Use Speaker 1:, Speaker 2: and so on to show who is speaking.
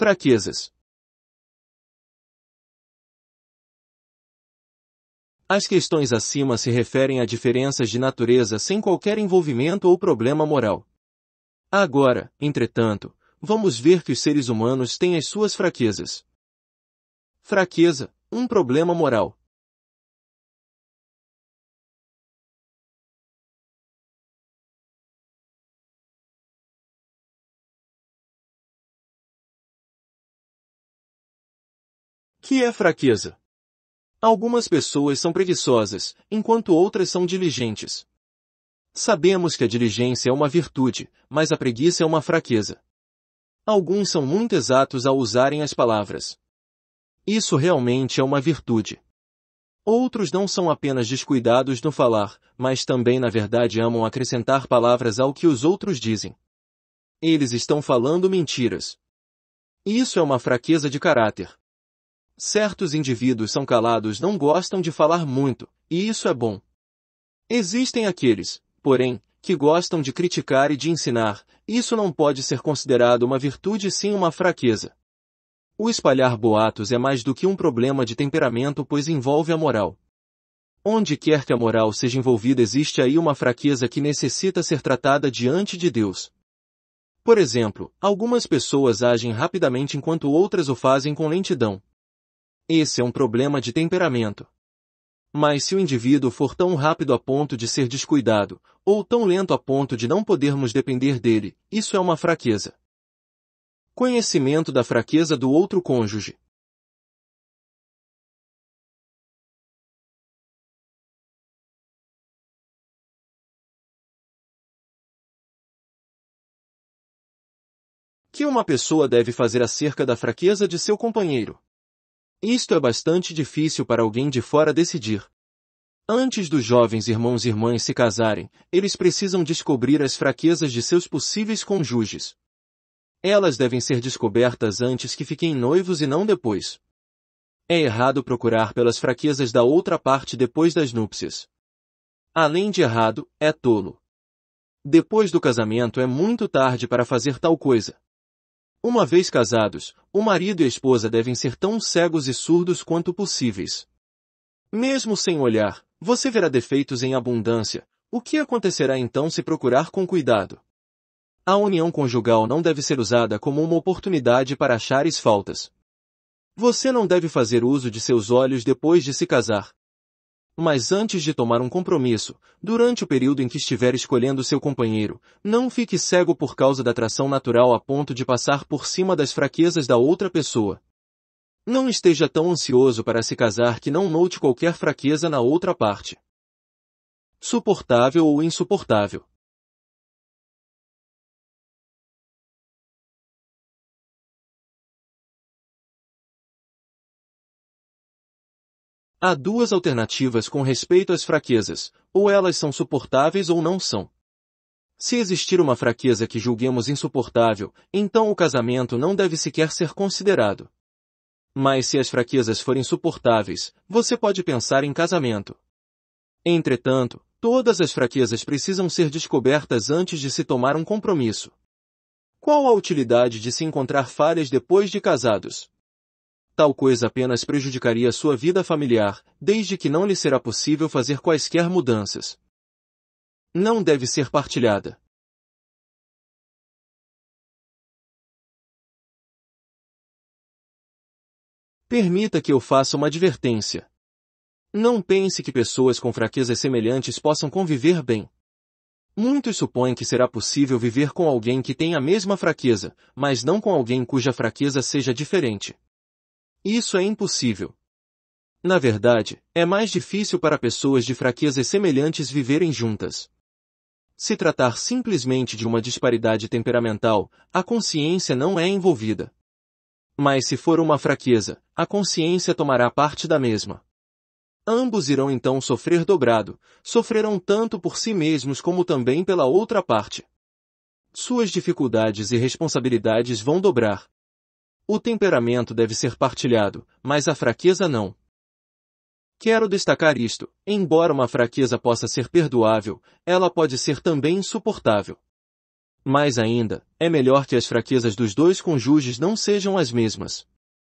Speaker 1: Fraquezas
Speaker 2: As questões acima se referem a diferenças de natureza sem qualquer envolvimento ou problema moral. Agora, entretanto, vamos ver que os seres humanos têm as suas fraquezas. Fraqueza, um problema
Speaker 1: moral. que é fraqueza.
Speaker 2: Algumas pessoas são preguiçosas, enquanto outras são diligentes. Sabemos que a diligência é uma virtude, mas a preguiça é uma fraqueza. Alguns são muito exatos ao usarem as palavras. Isso realmente é uma virtude. Outros não são apenas descuidados no falar, mas também na verdade amam acrescentar palavras ao que os outros dizem. Eles estão falando mentiras. Isso é uma fraqueza de caráter. Certos indivíduos são calados, não gostam de falar muito, e isso é bom. Existem aqueles, porém, que gostam de criticar e de ensinar, isso não pode ser considerado uma virtude sim uma fraqueza. O espalhar boatos é mais do que um problema de temperamento pois envolve a moral. Onde quer que a moral seja envolvida existe aí uma fraqueza que necessita ser tratada diante de Deus. Por exemplo, algumas pessoas agem rapidamente enquanto outras o fazem com lentidão. Esse é um problema de temperamento. Mas se o indivíduo for tão rápido a ponto de ser descuidado, ou tão lento a ponto de não podermos depender dele, isso é uma fraqueza. Conhecimento da fraqueza do outro cônjuge.
Speaker 1: que uma pessoa
Speaker 2: deve fazer acerca da fraqueza de seu companheiro? Isto é bastante difícil para alguém de fora decidir. Antes dos jovens irmãos e irmãs se casarem, eles precisam descobrir as fraquezas de seus possíveis cônjuges. Elas devem ser descobertas antes que fiquem noivos e não depois. É errado procurar pelas fraquezas da outra parte depois das núpcias. Além de errado, é tolo. Depois do casamento é muito tarde para fazer tal coisa. Uma vez casados, o marido e a esposa devem ser tão cegos e surdos quanto possíveis. Mesmo sem olhar, você verá defeitos em abundância. O que acontecerá então se procurar com cuidado? A união conjugal não deve ser usada como uma oportunidade para achar faltas. Você não deve fazer uso de seus olhos depois de se casar, mas antes de tomar um compromisso, durante o período em que estiver escolhendo seu companheiro, não fique cego por causa da atração natural a ponto de passar por cima das fraquezas da outra pessoa. Não esteja tão ansioso para se casar que não note qualquer fraqueza na outra parte. Suportável ou insuportável. Há duas alternativas com respeito às fraquezas, ou elas são suportáveis ou não são. Se existir uma fraqueza que julguemos insuportável, então o casamento não deve sequer ser considerado. Mas se as fraquezas forem suportáveis, você pode pensar em casamento. Entretanto, todas as fraquezas precisam ser descobertas antes de se tomar um compromisso. Qual a utilidade de se encontrar falhas depois de casados? Tal coisa apenas prejudicaria sua vida familiar, desde que não lhe será possível fazer quaisquer mudanças. Não deve
Speaker 1: ser partilhada. Permita que eu faça uma advertência.
Speaker 2: Não pense que pessoas com fraquezas semelhantes possam conviver bem. Muitos supõem que será possível viver com alguém que tem a mesma fraqueza, mas não com alguém cuja fraqueza seja diferente. Isso é impossível. Na verdade, é mais difícil para pessoas de fraquezas semelhantes viverem juntas. Se tratar simplesmente de uma disparidade temperamental, a consciência não é envolvida. Mas se for uma fraqueza, a consciência tomará parte da mesma. Ambos irão então sofrer dobrado, sofrerão tanto por si mesmos como também pela outra parte. Suas dificuldades e responsabilidades vão dobrar, o temperamento deve ser partilhado, mas a fraqueza não. Quero destacar isto, embora uma fraqueza possa ser perdoável, ela pode ser também insuportável. Mais ainda, é melhor que as fraquezas dos dois cônjuges
Speaker 1: não sejam as mesmas.